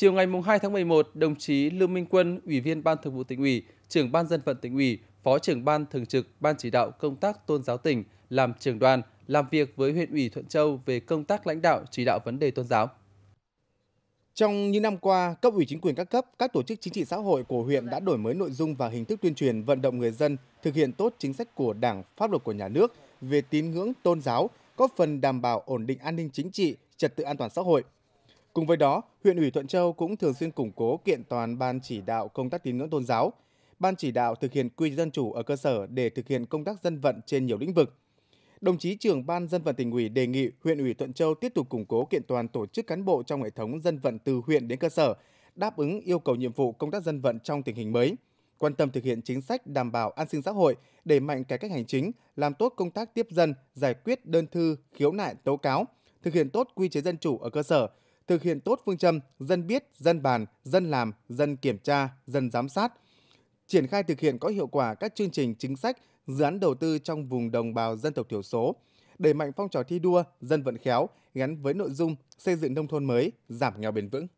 Chiều ngày 2 tháng 11, đồng chí Lương Minh Quân, Ủy viên Ban Thường vụ tỉnh ủy, trưởng Ban dân vận tỉnh ủy, Phó trưởng Ban Thường trực Ban chỉ đạo công tác tôn giáo tỉnh làm trưởng đoàn làm việc với huyện ủy Thuận Châu về công tác lãnh đạo chỉ đạo vấn đề tôn giáo. Trong những năm qua, cấp ủy chính quyền các cấp, các tổ chức chính trị xã hội của huyện đã đổi mới nội dung và hình thức tuyên truyền vận động người dân thực hiện tốt chính sách của Đảng, pháp luật của nhà nước về tín ngưỡng tôn giáo, góp phần đảm bảo ổn định an ninh chính trị, trật tự an toàn xã hội – Cùng với đó, huyện ủy Thuận Châu cũng thường xuyên củng cố kiện toàn ban chỉ đạo công tác tín ngưỡng tôn giáo, ban chỉ đạo thực hiện quy dân chủ ở cơ sở để thực hiện công tác dân vận trên nhiều lĩnh vực. Đồng chí trưởng ban dân vận tỉnh ủy đề nghị huyện ủy Thuận Châu tiếp tục củng cố kiện toàn tổ chức cán bộ trong hệ thống dân vận từ huyện đến cơ sở, đáp ứng yêu cầu nhiệm vụ công tác dân vận trong tình hình mới quan tâm thực hiện chính sách đảm bảo an sinh xã hội, đẩy mạnh cải cách hành chính, làm tốt công tác tiếp dân, giải quyết đơn thư, khiếu nại, tố cáo, thực hiện tốt quy chế dân chủ ở cơ sở, thực hiện tốt phương châm dân biết, dân bàn, dân làm, dân kiểm tra, dân giám sát, triển khai thực hiện có hiệu quả các chương trình chính sách, dự án đầu tư trong vùng đồng bào dân tộc thiểu số, đẩy mạnh phong trào thi đua dân vận khéo gắn với nội dung xây dựng nông thôn mới, giảm nghèo bền vững.